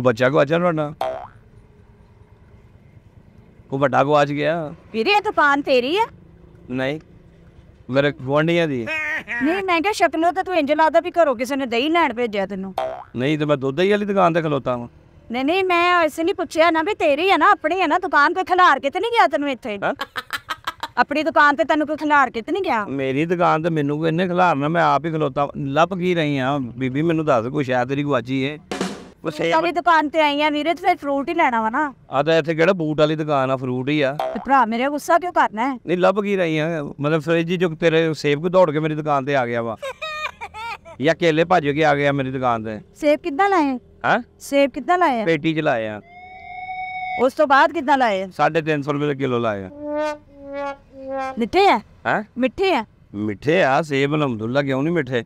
ਕੋਈ ਬੱਚਾ ਗਵਾਚਿਆ ਤੁਹਾਡਾ ਉਹ ਵੱਡਾ ਗਵਾਚ ਗਿਆ ਵੀਰੇ ਇਹ ਦੁਕਾਨ ਤੇਰੀ ਆ ਨਹੀਂ ਮੇਰੇ ਗੁਆਂਢੀਆਂ ਦੀ ਨਹੀਂ ਮੈਂ ਕਿਹਾ ਸ਼ਕਲੋਂ ਤਾਂ ਤੂੰ ਇੰਜ ਲੱਗਦਾ ਵੀ ਘਰੋਂ ਕਿਸੇ ਨੇ ਦਹੀਂ ਲੈਣ ਭੇਜਿਆ ਤੈਨੂੰ ਨਹੀਂ ਤੇ ਮੈਂ ਦੁੱਧ ਦਹੀਂ ਵਾਲੀ ਦੁਕਾਨ ਤੇ ਖਲੋਤਾ ਵਾਂ ਨਹੀਂ ਨਹੀਂ ਮੈਂ ਐਸੇ ਨਹੀਂ ਪੁੱਛਿਆ ਨਾ ਵੀ ਤੇਰੀ ਆ ਨਾ ਆਪਣੀ ਆ ਨਾ ਦੁਕਾਨ ਕੋਈ ਖਿਲਾਰ ਕੇ ਤੇ ਨਹੀਂ ਗਿਆ ਤੈਨੂੰ ਇੱਥੇ ਆਪਣੀ ਦੁਕਾਨ ਤੇ ਤੈਨੂੰ ਕੋਈ ਖਿਲਾਰ ਕੇ ਤੇ ਨਹੀਂ ਗਿਆ ਮੇਰੀ ਦੁਕਾਨ ਤੇ ਮੈਨੂੰ ਕੋਈ ਇਹਨੇ ਖਿਲਾਰਨਾ ਮੈਂ ਆਪ ਹੀ ਖਲੋਤਾ ਲੱਭ ਕੀ ਰਹੀ ਆ ਬੀਬੀ ਮੈਨੂੰ ਦੱਸ ਕੋਈ ਸ਼ਾਇਦ ਤੇਰੀ ਗੁਆਚੀ ਏ ਬੂਟ ਵਾਲੀ ਦੁਕਾਨ ਤੇ ਆਈ ਆ ਵੀਰੇ ਤੇ ਫਿਰ ਫਰੂਟ ਹੀ ਲੈਣਾ ਵਾ ਨਾ ਆ ਤਾਂ ਇੱਥੇ ਕਿਹੜਾ ਬੂਟ ਵਾਲੀ ਦੁਕਾਨ ਆ ਫਰੂਟ ਹੀ ਆ ਤੇ ਭਰਾ ਮੇਰੇ ਗੁੱਸਾ ਕਿਉਂ ਕਰਨਾ ਹੈ ਨਹੀਂ ਲੱਭ ਕੀ ਰਹੀ ਆ ਮਤਲਬ ਫ੍ਰਿਜ ਜੋ ਤੇਰੇ ਸੇਬ ਕੋ ਦੌੜ ਕੇ ਮੇਰੀ ਦੁਕਾਨ ਤੇ ਆ ਗਿਆ ਵਾ ਜਾਂ ਕੇਲੇ ਭੱਜ ਕੇ ਆ ਗਿਆ ਮੇਰੀ ਦੁਕਾਨ ਤੇ ਸੇਬ ਕਿੱਦਾਂ ਲਾਏ ਹਾਂ ਸੇਬ ਕਿੱਦਾਂ ਲਾਏ ਆ? ਪੇਟੀ ਚ ਲਾਏ ਆ ਉਸ ਤੋਂ ਬਾਅਦ ਕਿੱਦਾਂ ਲਾਏ ਆ? 350 ਰੁਪਏ ਦਾ ਕਿਲੋ ਲਾਏ ਆ ਮਿੱਠੇ ਆ ਹੈ ਮਿੱਠੇ ਆ ਮਿੱਠੇ ਆ ਸੇਬ ਅਲਹਮਦੁਲਿਲਾ ਕਿਉਂ ਨਹੀਂ ਮਿੱਠੇ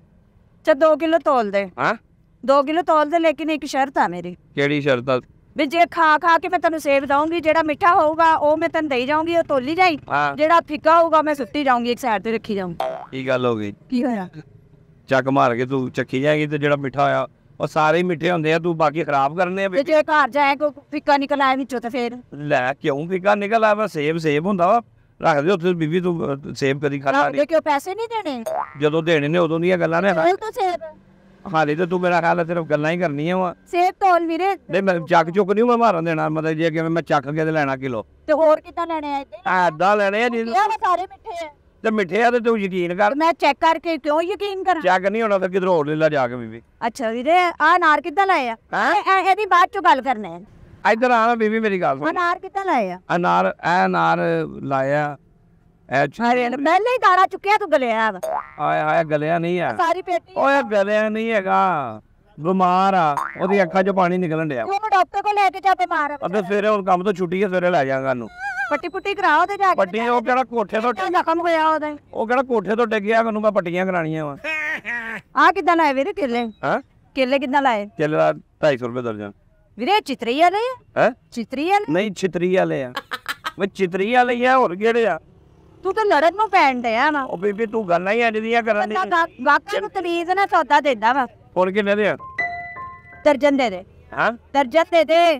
ਚਾ 2 ਕਿਲੋ ਤੋਲ ਦੇ ਹਾਂ 2 ਕਿਲੋ ਤੋਲਦੇ ਲੇਕਿਨ ਇੱਕ ਸ਼ਰਤ ਆ ਮੇਰੀ ਕਿਹੜੀ ਸ਼ਰਤ ਆ ਵੀ ਜੇ ਖਾ ਖਾ ਕੇ ਮੈਂ ਤੈਨੂੰ ਸੇਬ ਦਵਾਂਗੀ ਜਿਹੜਾ ਮਿੱਠਾ ਹੋਊਗਾ ਉਹ ਮੈਂ ਤੈਨੂੰ ਦੇਈ ਜਾਊਂਗੀ ਉਹ ਤੋਲੀ ਜਾਈ ਹਾਂ। ਜਿਹੜਾ ਫਿੱਕਾ ਹੋਊਗਾ ਮੈਂ ਸੁੱਟੀ ਜਾਊਂਗੀ ਇੱਕ ਸਾਈਡ ਤੇ ਰੱਖੀ ਜਾਊਂਗੀ ਕੀ ਗੱਲ ਹੋ ਗਈ ਕੀ ਹੋਇਆ ਚੱਕ ਮਾਰ ਕੇ ਤੂੰ ਚੱਕੀ ਜਾਏਗੀ ਤੇ ਜਿਹੜਾ ਮਿੱਠਾ ਹੋਇਆ ਉਹ ਸਾਰੇ ਹੀ ਮਿੱਠੇ ਹੁੰਦੇ ਆ ਤੂੰ ਬਾਕੀ ਖਰਾਬ ਕਰਨੇ ਆ ਵੀ ਜੇ ਘਰ ਜਾਏ ਕੋ ਫਿੱਕਾ ਨਿਕਲ ਆਇਆ ਵਿੱਚੋਂ ਤੇ ਫੇਰ ਲੈ ਕਿਉਂ ਫਿੱਕਾ ਨਿਕਲ ਆਵਾ ਸੇਬ ਸੇਬ ਹੁੰਦਾ ਵਾ ਰੱਖ ਦੇ ਉੱਥੇ ਬੀਬੀ ਤੂੰ ਅਹ, ਸੇਬ ਕਦੀ ਖਾਣਾ ਨਹੀਂ ਕਿਉਂ ਪੈਸੇ ਨਹੀਂ ਦੇਣੇ ਜਦੋਂ ਦੇਣੇ ਨੇ ਉਦੋਂ ਦੀਆਂ ਗੱਲਾਂ ਨੇ ਉਹ ਤਾਂ ਸੇਬ ਹਾਲੇ ਤਾਂ ਤੂੰ ਮੇਰਾ ਖਿਆਲ ਹੈ ਸਿਰਫ ਗੱਲਾਂ ਹੀ ਕਰਨੀਆਂ ਵਾ ਸੇਬ ਤੋਲ ਵੀਰੇ ਨਹੀਂ ਮੈਂ ਚੱਕ ਚੁੱਕ ਨਹੀਂ ਮੈਂ ਮਾਰਨ ਦੇਣਾ ਮਤਲਬ ਜੇ ਕਿਵੇਂ ਮੈਂ ਚੱਕ ਕੇ ਤੇ ਲੈਣਾ ਕਿਲੋ ਤੇ ਹੋਰ ਕਿਦਾਂ ਲੈਣੇ ਆ ਇੱਥੇ ਐਦਾਂ ਲੈਣੇ ਆ ਜੀ ਸਾਰੇ ਮਿੱਠੇ ਆ ਤੇ ਮਿੱਠੇ ਆ ਤੇ ਤੂੰ ਯਕੀਨ ਕਰ ਮੈਂ ਚੈੱਕ ਕਰਕੇ ਕਿਉਂ ਯਕੀਨ ਕਰਾਂ ਚੱਕ ਨਹੀਂ ਹੋਣਾ ਫਿਰ ਕਿਧਰ ਹੋਰ ਲੈ ਲਾ ਜਾ ਕੇ ਬੀਬੀ ਅੱਛਾ ਵੀਰੇ ਆ ਨਾਰ ਕਿੱਦਾਂ ਲਾਏ ਆ ਹੈ ਇਹ- ਇਹਦੀ ਬਾਅਦ ਚੋਂ ਗੱਲ ਕਰਨੇ ਆ ਇੱਧਰ ਆ ਨਾ ਬੀਬੀ ਮੇਰੀ ਗੱਲ ਸੁਣ ਅਨਾਰ ਕਿੱਦਾਂ ਲਾਏ ਆ ਅਨਾਰ ਐ ਅਨਾਰ ਲਾਇਆ ਅਰੇ ਪਹਿਲਾਂ ਹੀ ਦਾਣਾ ਚੁੱਕਿਆ ਤੂੰ ਗਲਿਆ ਵਾ ਆਏ ਆਏ ਗਲਿਆ ਨਹੀਂ ਆ ਸਾਰੀ ਪੇਟੀ ਓਏ ਗਲਿਆ ਨਹੀਂ ਹੈਗਾ ਬਿਮਾਰ ਆ ਉਹਦੀ ਅੱਖਾਂ 'ਚੋਂ ਪਾਣੀ ਨਿਕਲਣ ਡਿਆ ਉਹਨੂੰ ਡਾਕਟਰ ਕੋਲ ਲੈ ਕੇ ਜਾ ਬਿਮਾਰ ਆ ਅੱਧੇ ਸਵੇਰੇ ਹੁਣ ਕੰਮ ਤੋਂ ਛੁੱਟੀ ਹੈ ਸਵੇਰੇ ਲੈ ਜਾਗਾ ਉਹਨੂੰ ਪੱਟੀ ਪੁੱਟੀ ਕਰਾਓ ਤੇ ਜਾ ਕੇ ਪੱਟੀ ਉਹ ਕਿਹੜਾ ਕੋਠੇ ਤੋਂ ਜ਼ਖਮ ਹੋਇਆ ਉਹਦਾ ਉਹ ਕਿਹੜਾ ਕੋਠੇ ਤੋਂ ਡਿੱਗਿਆ ਉਹਨੂੰ ਮੈਂ ਪੱਟੀਆਂ ਕਰਾਣੀਆਂ ਵਾ ਆ ਕਿਦਾਂ ਲਾਏ ਵੀਰੇ ਕੇਲੇ ਹਾਂ ਕੇਲੇ ਕਿਦਾਂ ਲਾਏ ਕੇਲੇ 250 ਰੁਪਏ ਦਰਜਨ ਵੀਰੇ ਚਿਤਰੀ ਵਾਲੇ ਹੈ ਚਿਤਰੀ ਵਾਲੇ ਨਹੀਂ ਚਿਤਰੀ ਵਾਲੇ ਆ ਮੈਂ ਚਿਤਰੀ ਵਾਲੇ ਆ ਹੋਰ ਕਿਹੜੇ ਆ ਤੂੰ ਤਾਂ ਲੜਨ ਨੂੰ ਪੈਣ ਡਿਆ ਵਾ ਉਹ ਬੀਬੀ ਤੂੰ ਗੱਲਾਂ ਹੀ ਅੱਜ ਦੀਆਂ ਕਰਨ ਦੀ ਬੰਦਾ ਗਾਕਾਂ ਨੂੰ ਤਮੀਜ਼ ਨਾਲ ਸੌਦਾ ਦਿੰਦਾ ਵਾ ਹੁਣ ਕਿੰਨੇ ਦੇ ਆ ਦਰਜਨ ਦੇ ਦੇ ਹਾਂ ਦਰਜਨ ਦੇ ਦੇ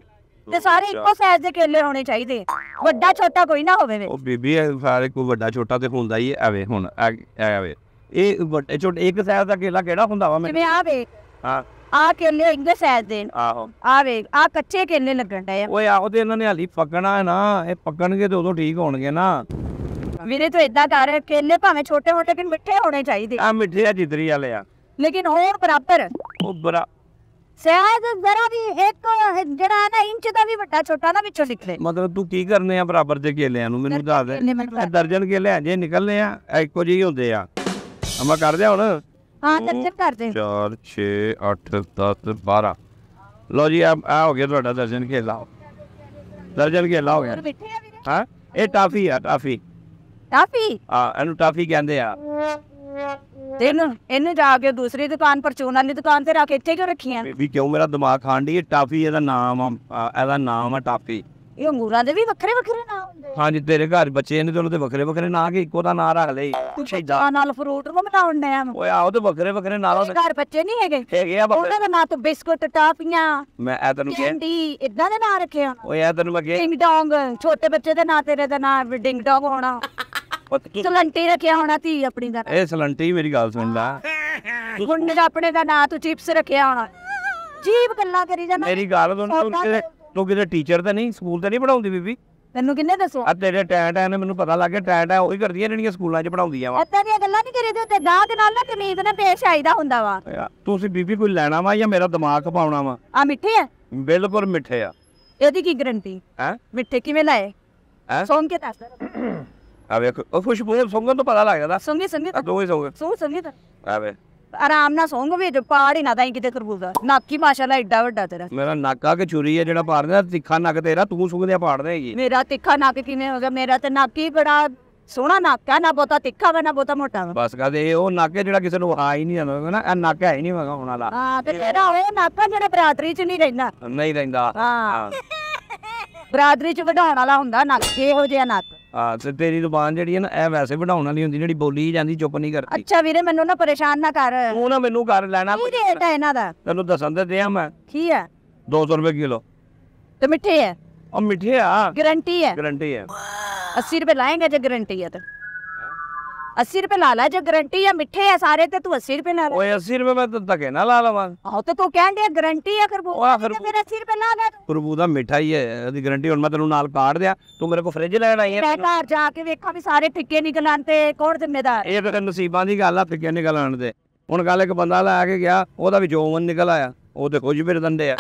ਤੇ ਸਾਰੇ ਇੱਕੋ ਸਾਈਜ਼ ਦੇ ਕੇਲੇ ਹੋਣੇ ਚਾਹੀਦੇ ਆ। ਵੱਡਾ ਛੋਟਾ ਕੋਈ ਨਾ ਹੋਵੇ ਵੇ ਉਹ ਬੀਬੀ ਇਹ ਸਾਰੇ ਕੋਈ ਵੱਡਾ ਛੋਟਾ ਤੇ ਹੁੰਦਾ ਹੀ ਹੈ। ਐਵੇਂ ਹੁਣ ਐ- ਐਵੇਂ ਇਹ ਵੱਡੇ ਛੋਟੇ ਇੱਕ ਸਾਈਜ਼ ਦਾ ਕੇਲਾ ਕਿਹੜਾ ਹੁੰਦਾ ਵਾ ਮੈਨੂੰ ਜਿਵੇਂ ਆ ਵੇ ਹਾਂ ਆ ਕੇਲੇ ਇੰਗੇ ਸਾਈਜ਼ ਦੇ ਨੇ। ਆਹੋ ਆ ਵੇ ਆ ਕੱਚੇ ਕੇਲੇ ਲੱਗਣ ਡਏ ਆ ਓਏ ਆਹੋ ਤੇ ਇਹਨਾਂ ਨੇ ਹਾਲੀ ਪੱਕਣਾ ਹੈ ਨਾ ਇਹ ਪੱਕਣਗੇ ਤੇ ਉਦੋਂ ਠੀਕ ਹੋਣਗੇ ਨਾ ਵੀਰੇ ਤੂੰ ਇਦਾਂ ਕਰ ਕੇਲੇ ਭਾਵੇਂ ਛੋਟੇ ਹੋਣ ਲੇਕਿਨ ਮਿੱਠੇ ਹੋਣੇ ਚਾਹੀਦੇ ਆ ਮਿੱਠੇ ਆ ਜਿੱਦਰੀ ਵਾਲੇ ਆ ਲੇਕਿਨ ਹੋਰ ਬਰਾਬਰ ਉਹ ਬਰਾ ਸਹਿਜ ਜ਼ਰਾ ਵੀ ਇੱਕ ਜਿਹੜਾ ਹੈ ਨਾ ਇੰਚ ਦਾ ਵੀ ਵੱਡਾ ਛੋਟਾ ਨਾ ਵਿੱਚੋਂ ਨਿਕਲੇ ਮਤਲਬ ਤੂੰ ਕੀ ਕਰਨੇ ਆ ਬਰਾਬਰ ਦੇ ਕੇਲਿਆਂ ਨੂੰ ਮੈਨੂੰ ਦੱਸ ਦੇ ਇਹ ਦਰਜਨ ਕੇਲੇ ਆ ਜੇ ਨਿਕਲਨੇ ਆ ਇੱਕੋ ਜਿਹੇ ਹੀ ਹੁੰਦੇ ਆ ਅਮਾ ਕਰਦੇ ਹੁਣ ਹਾਂ ਦਰਜਨ ਕਰਦੇ 4 6 8 10 12 ਲਓ ਜੀ ਆ ਆ ਹੋ ਗਿਆ ਤੁਹਾਡਾ ਦਰਜਨ ਕੇਲਾ ਦਰਜਨ ਕੇਲਾ ਹੋ ਗਿਆ ਹਾਂ ਇਹ ਟਾਫੀ ਆ ਟਾਫੀ ਟਾਫੀ ਹਾਂ ਇਹਨੂੰ ਟਾਫੀ ਕਹਿੰਦੇ ਆ ਤੇ ਇਹਨੂੰ ਇਹਨੇ ਜਾ ਕੇ ਦੂਸਰੀ ਦੁਕਾਨ ਪਰ ਚੂਨ ਵਾਲੀ ਦੁਕਾਨ ਤੇ ਰੱਖ ਇੱਥੇ ਕਿਉਂ ਰੱਖੀਆਂ ਵੀ ਕਿਉਂ ਮੇਰਾ ਦਿਮਾਗ ਖਾਣ ਦੀ ਟਾਫੀ ਇਹਦਾ ਨਾਮ ਆ ਅ, ਇਹਦਾ ਨਾਮ ਆ ਟਾਫੀ ਇਹ ਅੰਗੂਰਾਂ ਦੇ ਵੀ ਵੱਖਰੇ ਵੱਖਰੇ ਨਾਮ ਹੁੰਦੇ ਹਾਂਜੀ ਤੇਰੇ ਘਰ ਬੱਚੇ ਨੇ ਤੇ ਉਹਨਾਂ ਦੇ ਵੱਖਰੇ ਵੱਖਰੇ ਨਾਂ ਕਿ ਇੱਕੋ ਦਾ ਨਾਂ ਰੱਖ ਲਈ ਸ਼ੈਦਾ ਆ ਨਾਲ ਫਰੂਟ ਨੂੰ ਬਣਾਉਣ ਨੇ ਆ ਓਏ ਆਓ ਤੇ ਵੱਖਰੇ ਵੱਖਰੇ ਨਾਂ ਰੱਖ ਘਰ ਬੱਚੇ ਨਹੀਂ ਹੈਗੇ ਹੈਗੇ ਆ ਬਾਬੇ ਉਹਨਾਂ ਦਾ ਨਾਂ ਤਾਂ ਬਿਸਕੁਟ ਟਾਫੀਆਂ ਮੈਂ ਇਹ ਤੈਨੂੰ ਕਿਹਾ ਕੈਂਡੀ ਇਦਾਂ ਦੇ ਨਾਂ ਰੱਖੇ ਹੋਣ ਓਏ ਇਹ ਤੈਨੂੰ ਮੈਂ ਕਿਹਾ ਡਿੰਗ ਡੋਂਗ ਛੋਟੇ ਬੱਚੇ ਦੇ ਨਾਂ ਤੇਰੇ ਦਾ ਨਾਂ ਡਿੰਗ ਡੋਂਗ ਹੋਣਾ ਸਲੰਟੀ ਰੱਖਿਆ ਹੋਣਾ ਧੀ ਆਪਣੀ ਦਾ ਇਹ ਸਲੰਟੀ ਮੇਰੀ ਗੱਲ ਸੁਣ ਲੈ ਗੁੰਡੇ ਦਾ ਆਪਣੇ ਦਾ ਨਾਂ ਤੂੰ ਚਿਪਸ ਰੱਖਿਆ ਹੋਣਾ ਜੀਬ ਗੱਲਾਂ ਕਰੀ ਜਾਂਦਾ ਮੇਰੀ ਗੱਲ ਸੁਣ ਤੂੰ ਕਿਤੇ ਤੂੰ ਕਿਤੇ ਟੀਚਰ ਤਾਂ ਨਹੀਂ ਸਕੂਲ ਤਾਂ ਨਹੀਂ ਪੜਾਉਂਦੀ ਬੀਬੀ ਤੈਨੂੰ ਕਿੰਨੇ ਦੱਸੋ ਆ ਤੇਰੇ ਟੈਂਟ ਐ ਨੇ ਮੈਨੂੰ ਪਤਾ ਲੱਗ ਗਿਆ ਟੈਂਟ ਐ ਉਹੀ ਕਰਦੀਆਂ ਜਿਹੜੀਆਂ ਸਕੂਲਾਂ 'ਚ ਪੜਾਉਂਦੀਆਂ ਵਾ ਐਦਾਂ ਦੀਆਂ ਗੱਲਾਂ ਨਹੀਂ ਕਰੀਦੇ ਉੱਤੇ ਗਾਹ ਦੇ ਨਾਲ ਨਾ ਕਮੀਜ਼ ਨਾਲ ਪੇਸ਼ ਆਈਦਾ ਹੁੰਦਾ ਵਾ ਤੁਸੀਂ ਬੀਬੀ ਕੋਈ ਲੈਣਾ ਵਾ ਜਾਂ ਮੇਰਾ ਦਿਮਾਗ ਖਪਾਉਣਾ ਵਾ ਆ ਮਿੱਠੇ ਆ ਬਿਲਕੁਲ ਮਿੱਠੇ ਆ ਇਹਦੀ ਕੀ ਗਰੰਟੀ ਹੈ ਮਿੱਠੇ ਕਿਵੇਂ ਲਾਏ ਹੈ ਸੌਂ ਕੇ ਦੱਸ अबे और खुशबू सोंगे तो पता लगदा सोंगे सोंगे दोगे सोंगे सो सोंगे अबे ਆਰਾਮ ਨਾਲ ਸੌਂਗ ਵੀ ਤੇ ਪਾੜ ਹੀ ਨਾ ਤਾਂ ਕਿਤੇ ਕਰਬੂਦਾ ਨਾਕੀ ਮਾਸ਼ਾਅੱਲਾ ਏਡਾ ਵੱਡਾ ਤੇਰਾ ਮੇਰਾ ਨਾਕਾ ਕੇ ਛੁਰੀ ਹੈ ਜਿਹੜਾ ਪਾੜਦਾ ਤਿੱਖਾ ਨੱਕ ਤੇਰਾ ਤੂੰ ਸੁਗਦਿਆ ਪਾੜਦਾ ਹੈਗੀ ਮੇਰਾ ਤਿੱਖਾ ਨੱਕ ਕਿਵੇਂ ਹੋ ਗਿਆ ਮੇਰਾ ਤੇ ਨਾਕੀ ਬੜਾ ਸੋਹਣਾ ਨਾਕਾ ਨਾ ਬੋਤਾ ਤਿੱਖਾ ਵਾ ਨਾ ਬੋਤਾ ਮੋਟਾ ਵਾ ਬਸ ਕਹਦੇ ਉਹ ਨਾਕੇ ਜਿਹੜਾ ਕਿਸੇ ਨੂੰ ਆ ਹੀ ਨਹੀਂ ਜਾਂਦਾ ਨਾ ਇਹ ਨਾਕਾ ਹੈ ਹੀ ਨਹੀਂ ਵਗਾ ਹੋਣ ਵਾਲਾ ਹਾਂ ਤੇ ਤੇਰਾ ਉਹ ਨਾਕਾ ਜਿਹੜਾ ਬਰਾਦਰੀ ਚ ਨਹੀਂ ਰਹਿੰਦਾ ਨਹੀਂ ਰਹਿੰਦਾ ਹਾਂ ਬਰਾਦਰੀ ਚ ਵਧਾਉਣ ਵਾਲਾ ਹੁੰਦਾ ਨਾਕੇ ਇਹੋ ਜਿਹਾ ਨਾਕ ਹਾਂ ਤੇ ਤੇਰੀ ਜ਼ੁਬਾਨ ਜਿਹੜੀ ਹੈ ਨਾ ਇਹ ਵੈਸੇ ਵਧਾਉਣ ਵਾਲੀ ਹੁੰਦੀ ਜਿਹੜੀ ਬੋਲੀ ਜਾਂਦੀ ਚੁੱਪ ਨਹੀਂ ਕਰਦੀ ਅੱਛਾ ਵੀਰੇ ਮੈਨੂੰ ਨਾ ਪਰੇਸ਼ਾਨ ਨਾ ਕਰ ਤੂੰ ਨਾ ਮੈਨੂੰ ਕਰ ਲੈਣਾ ਕੀ ਰੇਟ ਹੈ ਇਹਨਾਂ ਦਾ ਤੈਨੂੰ ਦੱਸਣ ਤੇ ਦਿਆਂ ਮੈਂ ਕੀ ਹੈ 200 ਰੁਪਏ ਕਿਲੋ ਤੇ ਮਿੱਠੇ ਹੈ ਉਹ ਮਿੱਠੇ ਆ ਗਾਰੰਟੀ ਹੈ ਗਾਰੰਟੀ ਹੈ 80 ਰੁਪਏ ਲਾਏਗਾ ਜੇ ਗਾਰੰਟੀ ਹੈ ਤਾਂ 80 ਰੁਪਏ ਲਾ ਲੈ ਜੇ ਗਾਰੰਟੀ ਆ ਮਿੱਠੇ ਆ ਸਾਰੇ ਤੇ ਤੂੰ 80 ਰੁਪਏ ਲਾ ਲੈ ਓਏ 80 ਰੁਪਏ ਮੈਂ ਤਾਂ ਧਕੇ ਨਾ ਲਾ ਲਵਾਂ ਆਹ ਤੇ ਤੂੰ ਕਹਿੰਦੇ ਗਰੰਟੀ ਗਾਰੰਟੀ ਆ ਖਰਬੂ ਉਹ ਫਿਰ 80 ਰੁਪਏ ਲਾ ਲੈ ਤੂੰ ਪ੍ਰਭੂ ਦਾ ਮਿੱਠਾ ਹੀ ਹੈ ਇਹਦੀ ਗਾਰੰਟੀ ਹੁਣ ਮੈਂ ਤੈਨੂੰ ਨਾਲ ਕਾਰਡ ਦਿਆ ਤੂੰ ਮੇਰੇ ਕੋ ਫ੍ਰਿਜ ਲੈਣ ਆਈ ਹੈ ਮੈਂ ਘਰ ਜਾ ਕੇ ਵੇਖਾਂ ਵੀ ਸਾਰੇ ਠਿੱਕੇ ਨਿਕਲਣ ਤੇ ਕੌਣ ਜ਼ਿੰਮੇਦਾਰ ਇਹ ਫਿਰ ਨਸੀਬਾਂ ਦੀ ਗੱਲ ਆ ਠਿੱਕੇ ਨਿਕਲਣ ਦੇ ਹੁਣ ਗੱਲ ਇੱਕ ਬੰਦਾ ਲੈ ਕੇ ਗਿਆ ਉਹਦਾ ਵੀ ਜੋਮਨ ਨਿਕਲ ਆਇਆ ਉਹ ਤੇ ਕੁਝ ਵੀ ਦੰਦੇ ਆ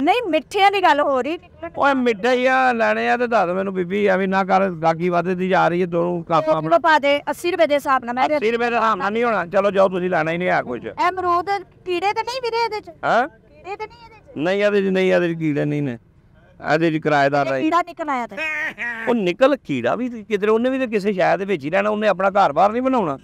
ਨਹੀਂ ਮਿੱਠਿਆਂ ਦੀ ਗੱਲ ਹੋ ਰਹੀ ਓਏ ਮਿੱਠਾਈਆਂ ਲੈਣੇ ਆ ਤੇ ਦੱਸ ਮੈਨੂੰ ਬੀਬੀ ਐਵੇਂ ਨਾ ਕਰ ਗਾਗੀ ਵਾਦੇ ਦੀ ਜਾ ਰਹੀ ਹੈ ਦੋਨੋਂ ਕਾਪਾ ਆਪਣਾ ਪਾ ਦੇ 80 ਰੁਪਏ ਦੇ ਹਿਸਾਬ ਨਾਲ ਮੈਂ 80 ਰੁਪਏ ਦਾ ਹਿਸਾਬ ਨਾਲ ਨਹੀਂ ਹੋਣਾ ਚਲੋ ਜਾਓ ਤੁਸੀਂ ਲੈਣਾ ਹੀ ਨਹੀਂ ਆ ਕੁਝ ਅਮਰੂਦ ਕੀੜੇ ਤਾਂ ਨਹੀਂ ਵੀਰੇ ਇਹਦੇ ਚ ਹਾਂ ਕੀੜੇ ਤਾਂ ਨਹੀਂ ਇਹਦੇ ਚ ਨਹੀਂ ਇਹਦੇ ਚ ਨਹੀਂ ਇਹਦੇ ਚ ਕੀੜੇ ਨਹੀਂ ਨੇ ਇਹਦੇ ਚ ਕਿਰਾਏਦਾਰ ਨਹੀਂ ਕੀੜਾ ਨਿਕਲ ਆਇਆ ਤੇ ਉਹ ਨਿਕਲ ਕੀੜਾ ਵੀ ਕਿਧਰੇ ਉਹਨੇ ਵੀ ਤੇ ਕਿਸੇ ਸ਼ਾਇਦ ਦੇ ਵਿੱਚ ਹੀ ਰਹਿਣਾ ਉਹਨੇ ਆਪਣਾ ਘਰ-ਬਾਰ ਨਹੀਂ ਬਣਾਉਣਾ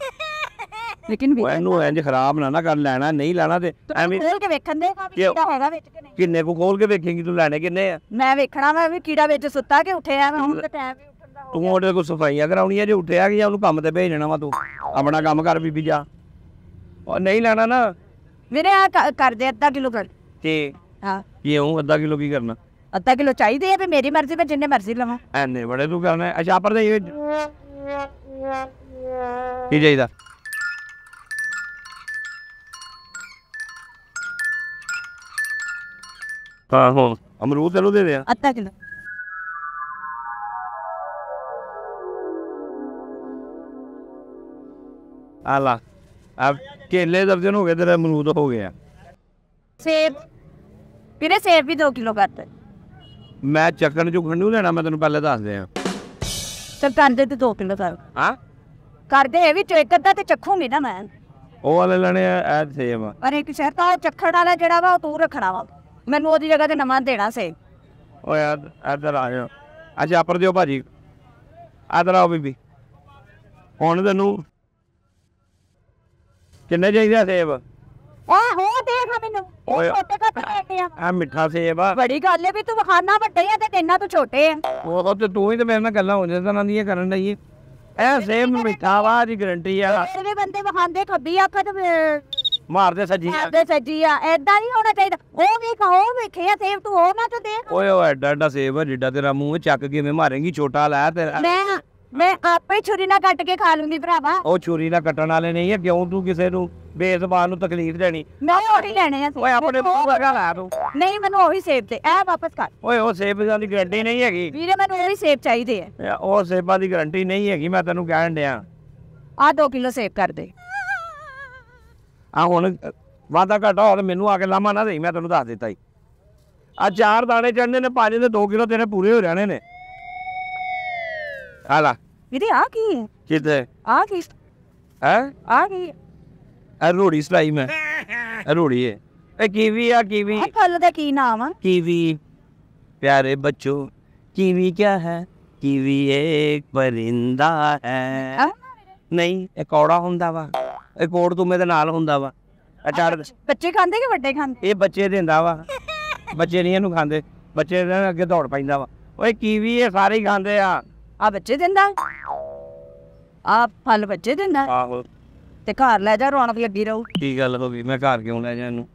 ਲੇਕਿਨ ਉਹ ਇਹਨੂੰ ਇੰਜ ਖਰਾਬ ਨਾ ਨਾ ਕਰ ਲੈਣਾ ਨਹੀਂ ਲੈਣਾ ਤੇ ਐਵੇਂ ਖੋਲ ਕੇ ਵੇਖਣ ਦੇ ਵੀ ਕੀੜਾ ਹੈਗਾ ਵਿੱਚ ਕਿ ਨਹੀਂ ਕਿੰਨੇ ਕੋ ਖੋਲ ਕੇ ਵੇਖੇਂਗੀ ਤੂੰ ਲੈਣੇ ਕਿੰਨੇ ਆ ਮੈਂ ਵੇਖਣਾ ਮੈਂ ਵੀ ਕੀੜਾ ਵਿੱਚ ਸੁੱਤਾ ਕਿ ਉੱਠਿਆ ਮੈਂ ਹੁਣ ਤਾਂ ਟਾਈਮ ਵੀ ਉੱਠਣ ਦਾ ਹੋ ਤੂੰ ਉਹਦੇ ਕੋ ਸਫਾਈਆਂ ਕਰਾਉਣੀਆਂ ਜੇ ਉੱਠਿਆ ਕਿ ਜਾਂ ਉਹਨੂੰ ਕੰਮ ਤੇ ਭੇਜ ਦੇਣਾ ਵਾ ਤੂੰ ਆਪਣਾ ਕੰਮ ਕਰ ਬੀਬੀ ਜਾ ਉਹ ਨਹੀਂ ਲੈਣਾ ਨਾ ਵੀਰੇ ਆ ਕਰ ਦੇ ਅੱਧਾ ਕਿਲੋ ਕਰ ਤੇ ਹਾਂ ਇਹ ਹੂੰ ਅੱਧਾ ਕਿਲੋ ਕੀ ਕਰਨਾ ਅੱਧਾ ਕਿਲੋ ਚਾਹੀਦੇ ਆ ਵੀ ਮੇਰੀ ਮਰਜ਼ੀ ਮੈਂ ਜਿੰਨੇ ਮਰਜ਼ੀ ਲਵਾਂ ਐਨੇ ਬੜੇ ਤੂੰ ਕਰਨਾ ਅੱਛਾ ਪਰ ਦੇ ਇਹ ਕੀ ਚਾਹੀਦਾ ਹਾਂ ਹਾਂ ਅਮਰੂਦ ਤੈਨੂੰ ਦੇ ਦਿਆਂ ਅੱਧਾ ਕਿਲੋ ਆ ਲਾ ਆ ਕੇਲੇ ਦਰਜਨ ਹੋ ਗਏ ਤੇਰੇ ਅਮਰੂਦ ਹੋ ਗਏ ਆ ਸੇਬ ਵੀਰੇ ਸੇਬ ਵੀ 2 ਕਿਲੋ ਕਰ ਦੇ ਮੈਂ ਚੱਕਣ ਚੁੱਕਣ ਨੂੰ ਲੈਣਾ ਮੈਂ ਤੈਨੂੰ ਪਹਿਲੇ ਦੱਸ ਦਿਆਂ ਚਲ ਕਰ ਦੇ ਤੇ 2 ਕਿਲੋ ਕਰ ਹਾਂ ਕਰ ਦੇ ਇਹ ਵੀ ਇੱਕ ਅੱਧਾ ਤੇ ਚੱਖੂਗੀ ਨਾ ਮੈਂ ਉਹ ਵਾਲੇ ਲੈਣੇ ਆ ਐ ਸੇਬ ਪਰ ਇੱਕ ਸ਼ਰਤ ਆ ਚੱਖਣ ਵਾਲਾ ਜਿਹੜਾ ਵਾ ਉਹ ਤੂੰ ਰੱਖਣਾ ਵਾ ਮੈਨੂੰ ਉਹਦੀ ਜਗ੍ਹਾ ਤੇ ਨਵਾਂ ਦੇਣਾ ਸੀ ਓ ਯਾਰ ਇੱਧਰ ਆ ਜਾ ਅੱਜ ਆਪਰ ਦਿਓ ਭਾਜੀ ਆਦਰ ਆਓ ਬੀਬੀ ਹੁਣ ਤੈਨੂੰ ਕਿੰਨੇ ਚਾਹੀਦੇ ਆ ਸੇਬ ਆ ਹੋ ਦੇਖ ਮੈਨੂੰ ਓਏ। ਛੋਟੇ ਘੱਟ ਲੈਂਦੇ ਆ ਆ ਮਿੱਠਾ ਸੇਬ ਆ ਬੜੀ ਗੱਲ ਹੈ ਵੀ ਤੂੰ ਵਖਾਨਾ ਵੱਡੇ ਆ ਤੇ ਕਹਿੰਨਾ ਤੂੰ ਛੋਟੇ ਆ ਉਹ ਤੇ ਤੂੰ ਹੀ ਤੇ ਮੇਰੇ ਨਾਲ ਗੱਲਾਂ ਹੋ ਜਾਂਦੀਆਂ ਨਾ ਦੀਆਂ ਕਰਨ ਲਈ ਐ ਸੇਬ ਮਿੱਠਾ ਵਾ ਦੀ ਗਰੰਟੀ ਆ ਫਿਰ ਬੰਦੇ ਵਖਾਂਦੇ ਖੱਬੀ ਅੱਖ ਤੇ ਮਾਰਦੇ ਸੱਜੀ ਆਪਦੇ ਸੱਜੀ ਆ ਐਦਾਂ ਨਹੀਂ ਹੋਣਾ ਚਾਹੀਦਾ ਉਹ ਵੀ ਕਹੋ ਵੇਖਿਆ ਸੇਬ ਤੂੰ ਉਹ ਨਾ ਤਾਂ ਦੇ ਓਏ ਓ ਐਡਾ ਐਡਾ ਸੇਬ ਆ ਜਿੱਡਾ ਤੇਰਾ ਮੂੰਹ ਚੱਕ ਕਿਵੇਂ ਮਾਰੇਂਗੀ ਛੋਟਾ ਲੈ ਤੇਰਾ ਮੈਂ ਮੈਂ ਆਪੇ ਛੁਰੀ ਨਾਲ ਕੱਟ ਕੇ ਖਾ ਲੂੰਗੀ ਭਰਾਵਾ ਉਹ ਛੁਰੀ ਨਾਲ ਕੱਟਣ ਵਾਲੇ ਨਹੀਂ ਆ ਕਿਉਂ ਤੂੰ ਕਿਸੇ ਨੂੰ ਬੇਜ਼ਬਾਨ ਨੂੰ ਤਕਲੀਫ ਦੇਣੀ ਮੈਂ ਉਹੀ ਲੈਣੇ ਆ ਓਏ ਆਪਣੇ ਮੂੰਹ ਵਗਾ ਲਾ ਤੂੰ ਨਹੀਂ ਮੈਨੂੰ ਉਹੀ ਸੇਬ ਦੇ ਐ ਵਾਪਸ ਕਰ ਓਏ ਉਹ ਸੇਬ ਦੀ ਗਾਰੰਟੀ ਨਹੀਂ ਹੈਗੀ ਵੀਰੇ ਮੈਨੂੰ ਉਹੀ ਸੇਬ ਚਾਹੀਦੇ ਆ ਉਹ ਸੇਬਾਂ ਦੀ ਗਾਰੰਟੀ ਨਹੀਂ ਹੈਗੀ ਮੈਂ ਤੈਨੂੰ ਕਹਿਣ ਡਿਆ ਆ 2 ਕਿਲੋ ਸੇਬ ਕਰ ਦੇ ਆ ਹੁਣ ਵਾਦਾ ਘਾਟਾ ਹੋਵੇ ਮੈਨੂੰ ਆ ਕੇ ਲਾਮਾ ਨਾ ਦੇਈ ਮੈਂ ਤੈਨੂੰ ਦੱਸ ਦਿੱਤਾ ਹੀ ਆ ਚਾਰ ਦਾਣੇ ਚੜਨੇ ਨੇ ਪੰਜ ਦੇ 2 ਕਿਲੋ ਤੇਰੇ ਪੂਰੇ ਹੋ ਜਾਣੇ ਨੇ ਆ ਲਾ ਵੀਰੇ ਆ ਕੀ ਹੈ ਕਿਤੇ ਆ ਕੀ ਹੈ ਆ ਕੀ ਆ ਰੋੜੀ ਸਲਾਈ ਮੈਂ ਆ ਰੋੜੀ ਹੈ ਇਹ ਕੀਵੀ ਆ ਕੀਵੀ ਆ ਫਲ ਦਾ ਕੀ ਨਾਮ ਆ ਕੀਵੀ प्यारे बच्चों कीवी क्या है कीवी एक परिंदा है नहीं एक औड़ा ਹੁੰਦਾ ਵਾ ਇਹ ਕੋੜ ਤੁਮੇ ਦੇ ਨਾਲ ਹੁੰਦਾ ਵਾ ਅਚਾਰ ਬੱਚੇ ਖਾਂਦੇ ਕਿ ਵੱਡੇ ਖਾਂਦੇ ਇਹ ਬੱਚੇ ਦਿੰਦਾ ਵਾ ਬੱਚੇ ਨਹੀਂ ਇਹਨੂੰ ਖਾਂਦੇ ਬੱਚੇ ਦੇ ਅੱਗੇ ਦੌੜ ਪੈਂਦਾ ਵਾ ਓਏ ਕੀਵੀ ਇਹ ਸਾਰੇ ਹੀ ਖਾਂਦੇ ਆ ਆ ਬੱਚੇ ਦਿੰਦਾ ਆ ਫਲ ਬੱਚੇ ਦਿੰਦਾ ਆਹੋ ਤੇ ਘਰ ਲੈ ਜਾ ਰੌਣਕ ਲੱਗੀ ਰਹੂ ਕੀ ਗੱਲ ਹੋ ਗਈ ਮੈਂ ਘਰ ਕਿਉਂ ਲੈ ਜਾ ਇਹਨੂੰ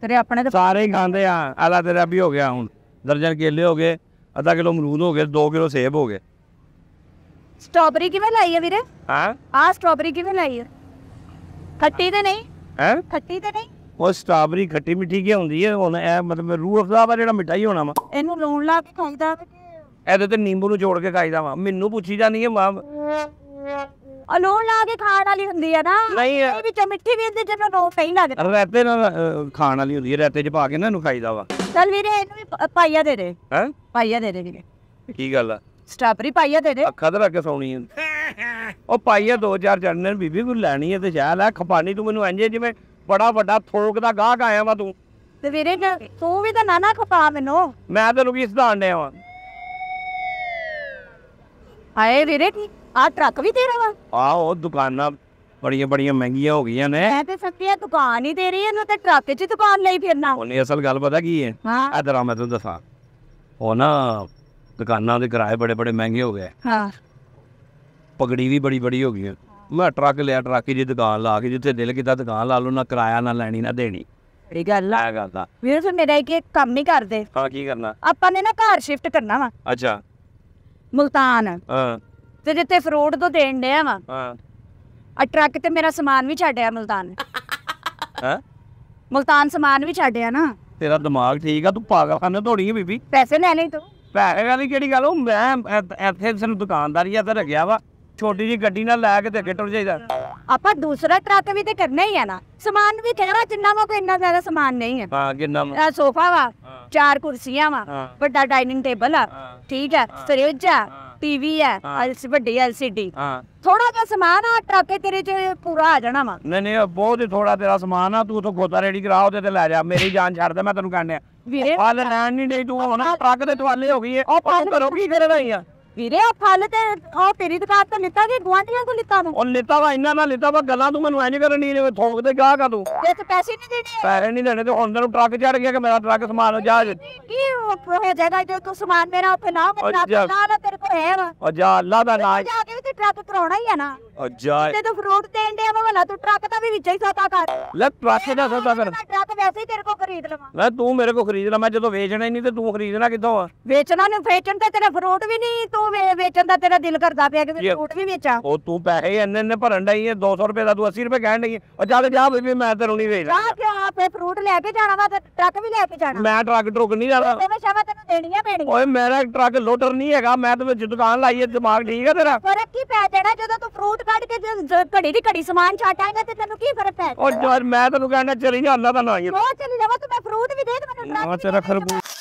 ਤੇਰੇ ਆਪਣੇ ਸਾਰੇ ਹੀ ਖਾਂਦੇ ਆ ਆਲਾ ਤੇਰਾ ਵੀ ਹੋ ਗਿਆ ਹੁਣ ਦਰਜਨ ਕੇਲੇ ਹੋ ਗਏ ਅੱਧਾ ਕਿਲੋ ਅਮਰੂਦ ਹੋ ਗਏ 2 ਕਿਲੋ ਸੇਬ ਹੋ ਗਏ ਸਟ੍ਰਾਬੇਰੀ ਕਿਵੇਂ ਲਾਈ ਹੈ ਵੀਰੇ ਹਾਂ ਆ ਸਟ੍ਰਾਬੇਰੀ ਕਿਵੇਂ ਲਾਈ ਹੈ ਖੱਟੀ ਤੇ ਨਹੀਂ ਹੈ ਖੱਟੀ ਤੇ ਨਹੀਂ ਉਹ ਸਟ੍ਰਾਬਰੀ ਖੱਟੀ ਮਿੱਠੀ ਕੀ ਹੁੰਦੀ ਹੈ ਹੁਣ ਇਹ ਮਤਲਬ ਰੂਹ ਅਫਜ਼ਾ ਵਾ ਜਿਹੜਾ ਮਿੱਠਾ ਹੀ ਹੋਣਾ ਵਾ ਇਹਨੂੰ ਲੂਣ ਲਾ ਕੇ ਖਾਈਦਾ ਵਾ ਕਿ ਇਹਦੇ ਤੇ ਨਿੰਬੂ ਨੂੰ ਜੋੜ ਕੇ ਖਾਈਦਾ ਵਾ ਮੈਨੂੰ ਪੁੱਛੀ ਜਾਂਦੀ ਹੈ ਮਾਂ ਆ ਲੂਣ ਲਾ ਕੇ ਖਾਣ ਵਾਲੀ ਹੁੰਦੀ ਹੈ ਨਾ ਨਹੀਂ ਇਹ ਵਿੱਚ ਮਿੱਠੀ ਵੀ ਹੁੰਦੀ ਜਦੋਂ ਨੋ ਸਹੀ ਲੱਗਦਾ ਰਹਿਤੇ ਨਾਲ ਖਾਣ ਵਾਲੀ ਹੁੰਦੀ ਹੈ ਰਹਿਤੇ ਚ ਪਾ ਕੇ ਨਾ ਇਹਨੂੰ ਖਾਈਦਾ ਵਾ ਚੱਲ ਵੀਰੇ ਇਹਨੂੰ ਵੀ ਪਾਈਆ ਦੇ ਦੇ ਹੈ ਪਾਈਆ ਦੇ ਦੇ ਵੀਰੇ ਕੀ ਗੱਲ ਆ ਸਟ੍ਰਾਬਰੀ ਪਾਈਆ ਦੇ ਦੇ ਅੱਖਾਂ ਤੇ ਰੱਖ ਕੇ ਸੌਣੀ ਹੈ ਉਹ ਪਾਈਏ 2000 ਚੜਨੇ ਬੀਬੀ ਕੋਈ ਲੈਣੀ ਹੈ ਤੇ ਜਾ ਲੈ ਖਪਾਣੀ ਤੂੰ ਮੈਨੂੰ ਇੰਜੇ ਜਿਵੇਂ ਬੜਾ ਵੱਡਾ ਥੋਕ ਦਾ ਗਾਹਕ ਆਇਆ ਵਾ ਤੂੰ ਤੇ ਵੀਰੇ ਤੂੰ ਵੀ ਤਾਂ ਨਾਨਾ ਖਪਾ ਮੈਨੂੰ ਮੈਂ ਤੈਨੂੰ ਕੀ ਸਦਾਨ ਡਿਆ ਵਾ ਹਾਏ ਵੀਰੇ ਆ ਟਰੱਕ ਵੀ ਤੇਰਾ ਵਾ ਆਹੋ ਦੁਕਾਨਾਂ ਬੜੀਆਂ ਬੜੀਆਂ ਮਹਿੰਗੀਆਂ ਹੋ ਗਈਆਂ ਨੇ ਮੈਂ ਤੇ ਸੱਚੀ ਦੁਕਾਨ ਹੀ ਤੇਰੀ ਇਹਨੂੰ ਤੇ ਟਰੱਕ 'ਚ ਦੁਕਾਨ ਲਈ ਫਿਰਨਾ ਉਹਨੇ ਅਸਲ ਗੱਲ ਪਤਾ ਕੀ ਹੈ ਹਾਂ ਇਧਰ ਆ ਮੈਂ ਤੈਨੂੰ ਦੱਸਾਂ ਉਹ ਨਾ ਦੁਕਾਨਾਂ ਦੇ ਕਿਰਾਏ ਬੜੇ ਬੜੇ ਮਹਿੰਗੇ ਹੋ ਗਏ ਹਾਂ पगड़ी भी बड़ी बड़ी हो गई मैं ट्रक लिया ट्रक की दुकान ला के जिथे दिल कीता दुकान ला लो ना किराया ना लैनी ना देनी ਬੜੀ ਗੱਲ ਆ ਗੱਲ ਆ ਵੀਰ ਤੂੰ ਮੇਰਾ ਇੱਕ ਕੰਮ ਹੀ ਕਰ ਦੇ ਹਾਂ ਕੀ ਕਰਨਾ ਆਪਾਂ ਨੇ ਨਾ ਘਰ ਸ਼ਿਫਟ ਕਰਨਾ ਵਾ ਅੱਛਾ ਮੁਲਤਾਨ ਹਾਂ ਤੇ ਜਿੱਥੇ ਫਰੂਟ ਤੋਂ ਦੇਣ ਡਿਆ ਵਾ ਹਾਂ ਆ ਟਰੱਕ ਤੇ ਮੇਰਾ ਸਮਾਨ ਵੀ ਛੱਡਿਆ ਮੁਲਤਾਨ ਹਾਂ ਮੁਲਤਾਨ ਸਮਾਨ ਵੀ ਛੱਡਿਆ ਨਾ ਤੇਰਾ ਦਿਮਾਗ ਠੀਕ ਆ ਤੂੰ ਪਾਗਲਖਾਨੇ ਦੌੜੀ ਹੈ ਬੀਬੀ ਪੈਸੇ ਲੈ ਲਈ ਤੂੰ ਪੈਸੇ ਵਾਲੀ ਕਿਹੜੀ ਗੱਲ ਉਹ ਮੈਂ ਇੱਥੇ ਸਿਰ ਦੁਕਾਨਦਾਰੀ ਆ ਤੇ ਰੱਖਿਆ ਵਾ ਛੋਟੀ ਜੀ ਗੱਡੀ ਨਾਲ ਲੈ ਕੇ ਤੇ ਅੱਗੇ ਟੁਰ ਜਾਈਦਾ ਆਪਾਂ ਦੂਸਰਾ ਟਰੱਕ ਵੀ ਤੇ ਕਰਨਾ ਹੀ ਆ ਨਾ ਸਮਾਨ ਵੀ ਕਿਹੜਾ ਜਿੰਨਾ ਵਾ ਕੋਈ ਇੰਨਾ ਜ਼ਿਆਦਾ ਸਮਾਨ ਨਹੀਂ ਹੈ ਹਾਂ ਕਿੰਨਾ ਵਾ? ਇਹ ਸੋਫਾ ਵਾ ਚਾਰ ਕੁਰਸੀਆਂ ਵਾ ਹਾਂ। ਵੱਡਾ ਡਾਈਨਿੰਗ ਟੇਬਲ ਆ ਠੀਕ ਹੈ ਫ੍ਰਿਜ ਆ ਟੀਵੀ ਆ ਐਲਸੀ ਵੱਡੀ ਐਲਸੀਡੀ ਹਾਂ ਥੋੜਾ ਜਿਹਾ ਸਮਾਨ ਆ ਟਰੱਕੇ ਤੇਰੇ ਚ ਪੂਰਾ ਆ ਜਾਣਾ ਵਾ ਨਹੀਂ ਨਹੀਂ ਉਹ ਬਹੁਤ ਹੀ ਥੋੜਾ ਤੇਰਾ ਸਮਾਨ ਆ ਤੂੰ ਉਥੋਂ ਗੋਤਾ ਰੈਡੀ ਕਰਾ ਉਹਦੇ ਤੇ ਲੈ ਜਾ ਮੇਰੀ ਜਾਨ ਛੱਡ ਦੇ ਮੈਂ ਤੈਨੂੰ ਕਹਿੰਦਾ ਵੀਰੇ ਫਲ ਲੈਣ ਨਹੀਂ ਡਈ ਤੂੰ ਹੁਣ ਟਰੱਕ ਤੇ ਟਵਾਲੇ ਹੋ ਗਈ ਏ ਉਹ ਪਰ ਕਰੋ ਕੀ ਕਰਨ ਆਈ ਆ ਵੀਰੇ ਆ ਫਲ ਤੇ ਉਹ ਤੇਰੀ ਦੁਕਾਨ ਤੋਂ ਲਿੱਤਾ ਕਿ ਗੁਆਂਢੀਆਂ ਤੋਂ ਲਿੱਤਾ ਨੂੰ ਉਹ ਲਿੱਤਾ ਵਾ ਇੰਨਾ ਨਾ ਲਿੱਤਾ ਵਾ ਗੱਲਾਂ ਤੂੰ ਮੈਨੂੰ ਐਂ ਨਹੀਂ ਕਰਨੀ ਨੇ ਥੋਕ ਤੇ ਗਾਹ ਕਾ ਤੂੰ ਜੇ ਤੇ ਪੈਸੇ ਨਹੀਂ ਦੇਣੇ ਪੈਸੇ ਨਹੀਂ ਦੇਣੇ ਤੇ ਹੁਣ ਤੈਨੂੰ ਟਰੱਕ ਚੜ ਗਿਆ ਕਿ ਮੇਰਾ ਟਰੱਕ ਸਮਾਨ ਜਾ ਕੀ ਉਹ ਜਾਏਗਾ ਤੇ ਤੂੰ ਸਮਾਨ ਮੇਰਾ ਉੱਥੇ ਨਾ ਮੇਰਾ ਨਾ ਤੇਰੇ ਕੋਲ ਹੈ ਵਾ ਉਹ ਜਾ ਅੱਲਾ ਦਾ ਨਾਮ ਜਾ ਕੇ ਵੀ ਤੇ ਟਰੱਕ ਕਰਾਉਣਾ ਹੀ ਆ ਨਾ ਅਜਾਇ ਤੇ ਤਾਂ ਫਰੂਟ ਦੇਣ ਦੇ ਵਾਲਾ ਤੂੰ ਟਰੱਕ ਦਾ ਵੀ ਵਿੱਚ ਹੀ ਸੌਦਾ ਕਰ ਲੈ ਟਰੱਕ ਦਾ ਸੌਦਾ ਕਰ ਟਰੱਕ ਵੈਸੇ ਹੀ ਤੇਰੇ ਕੋਲ ਖਰੀਦ ਲਵਾਂ ਲੈ ਤੂੰ ਮੇਰੇ ਕੋਲ ਖਰੀਦ ਲੈ ਮੈਂ ਜਦੋਂ ਵੇਚਣਾ ਹੀ ਨਹੀਂ ਤੇ ਤੂੰ ਖਰੀਦਣਾ ਕਿੱਥੋਂ ਆ ਵੇਚਣਾ ਨੂੰ ਵੇਚਣ ਤੇ ਤੇਰਾ ਫਰੂਟ ਵੀ ਨਹੀਂ ਤੂੰ ਵੇਚਣ ਦਾ ਤੇਰਾ ਦਿਲ ਕਰਦਾ ਪਿਆ ਕਿ ਮੈਂ ਫਰੂਟ ਵੀ ਵੇਚਾਂ ਉਹ ਤੂੰ ਪੈਸੇ ਇੰਨੇ ਇੰਨੇ ਭਰਨ ਡਈ ਐ 200 ਰੁਪਏ ਦਾ ਤੂੰ 80 ਰੁਪਏ ਕਹਿਣ ਲਈ ਐ ਉਹ ਚੱਲ ਜਾ ਬੀਬੀ ਮੈਂ ਤੈਨੂੰ ਨਹੀਂ ਵੇਚਦਾ ਜਾ ਕੇ ਆਪੇ ਫਰੂਟ ਲੈ ਕੇ ਜਾਣਾ ਵਾ ਤੇ ਟਰੱਕ ਵੀ ਲੈ ਕੇ ਜਾਣਾ ਮੈਂ ਟਰੱਕ ਟਰੁੱਕ ਨਹੀਂ ਜਾਣਾ ਤੇ ਮੈਂ ਸ਼ਾਵਾ ਤੈਨੂੰ ਦੇਣੀਆਂ ਪੈਣੀਆਂ ਓਏ ਮੇਰਾ ਟਰੱਕ ਲੋਟਰ ਨਹੀਂ ਹੈਗਾ ਮੈਂ ਤੇ ਵਿੱਚ ਦੁਕਾਨ ਲਾਈ ਐ ਦਿਮਾਗ ਠੀਕ ਐ ਤੇਰਾ ਪਰ ਕੀ ਪੈ ਜਾਣਾ ਜਦੋਂ ਤੂੰ ਫਰੂਟ ਕੱਟ ਕੱਟ ਕੇ ਤੇ ਘੜੀ ਦੀ ਘੜੀ ਸਮਾਨ ਛਾਟਾਂਗਾ ਤੇ ਤੈਨੂੰ ਕੀ ਫਰਕ ਪੈ ਉਹ ਯਾਰ ਮੈਂ ਤੈਨੂੰ ਕਹਿੰਦਾ ਚਲੀ ਜਾ ਅੱਲਾ ਦਾ ਨਾਂ ਹੀ ਉਹ ਚਲੀ ਜਾਵਾ ਤੂੰ ਮੈਂ ਫਰੂਟ ਵੀ ਦੇ ਦੇ ਮੈਨੂੰ ਨਾ ਡਰਾਪ ਤੇਰਾ ਖਰਬੂਜ